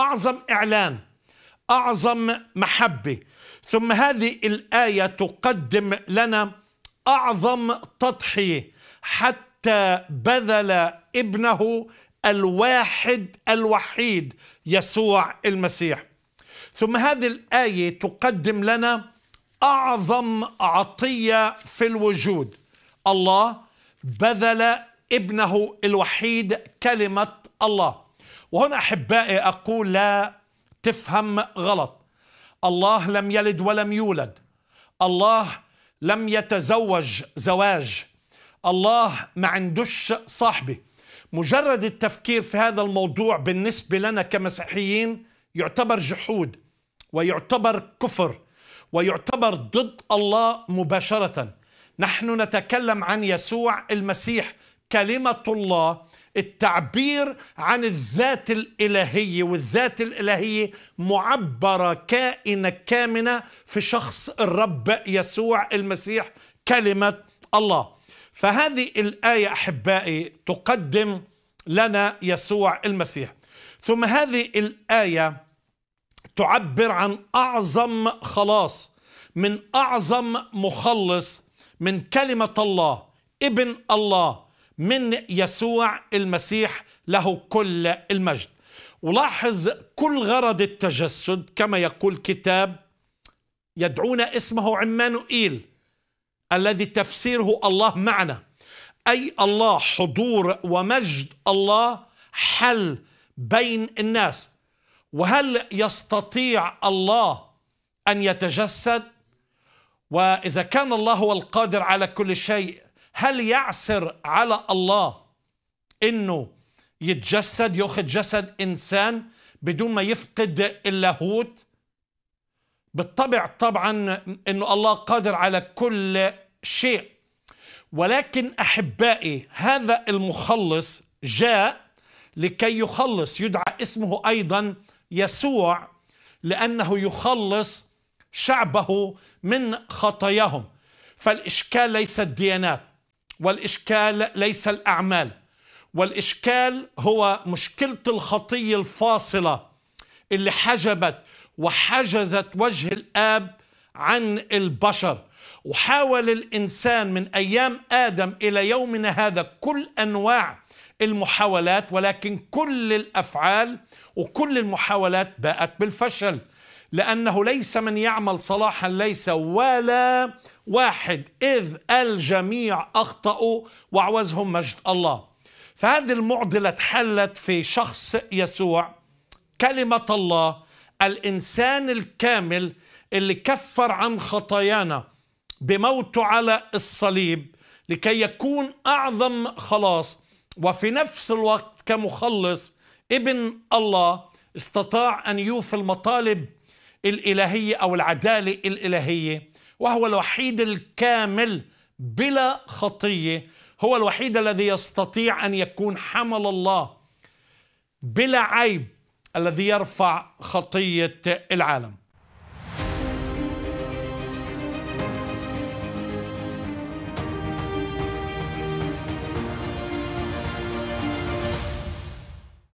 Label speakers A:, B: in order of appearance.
A: أعظم إعلان أعظم محبة ثم هذه الآية تقدم لنا أعظم تضحية حتى بذل ابنه الواحد الوحيد يسوع المسيح ثم هذه الآية تقدم لنا أعظم عطية في الوجود الله بذل ابنه الوحيد كلمة الله وهنا احبائي اقول لا تفهم غلط الله لم يلد ولم يولد الله لم يتزوج زواج الله ما عندوش صاحبه مجرد التفكير في هذا الموضوع بالنسبه لنا كمسيحيين يعتبر جحود ويعتبر كفر ويعتبر ضد الله مباشره نحن نتكلم عن يسوع المسيح كلمه الله التعبير عن الذات الالهيه والذات الالهيه معبره كائنه كامنه في شخص الرب يسوع المسيح كلمه الله فهذه الايه احبائي تقدم لنا يسوع المسيح ثم هذه الايه تعبر عن اعظم خلاص من اعظم مخلص من كلمه الله ابن الله من يسوع المسيح له كل المجد ولاحظ كل غرض التجسد كما يقول كتاب يدعون اسمه عمانوئيل الذي تفسيره الله معنا أي الله حضور ومجد الله حل بين الناس وهل يستطيع الله أن يتجسد وإذا كان الله هو القادر على كل شيء هل يعسر على الله انه يتجسد ياخذ جسد انسان بدون ما يفقد اللاهوت بالطبع طبعا انه الله قادر على كل شيء ولكن احبائي هذا المخلص جاء لكي يخلص يدعى اسمه ايضا يسوع لانه يخلص شعبه من خطاياهم فالاشكال ليس الديانات والإشكال ليس الأعمال والإشكال هو مشكلة الخطية الفاصلة اللي حجبت وحجزت وجه الآب عن البشر وحاول الإنسان من أيام آدم إلى يومنا هذا كل أنواع المحاولات ولكن كل الأفعال وكل المحاولات باءت بالفشل لأنه ليس من يعمل صلاحا ليس ولا واحد إذ الجميع أخطأوا وعوزهم مجد الله فهذه المعضلة تحلت في شخص يسوع كلمة الله الإنسان الكامل اللي كفر عن خطايانا بموته على الصليب لكي يكون أعظم خلاص وفي نفس الوقت كمخلص ابن الله استطاع أن يوفي المطالب الالهيه او العداله الالهيه وهو الوحيد الكامل بلا خطيه هو الوحيد الذي يستطيع ان يكون حمل الله بلا عيب الذي يرفع خطيه العالم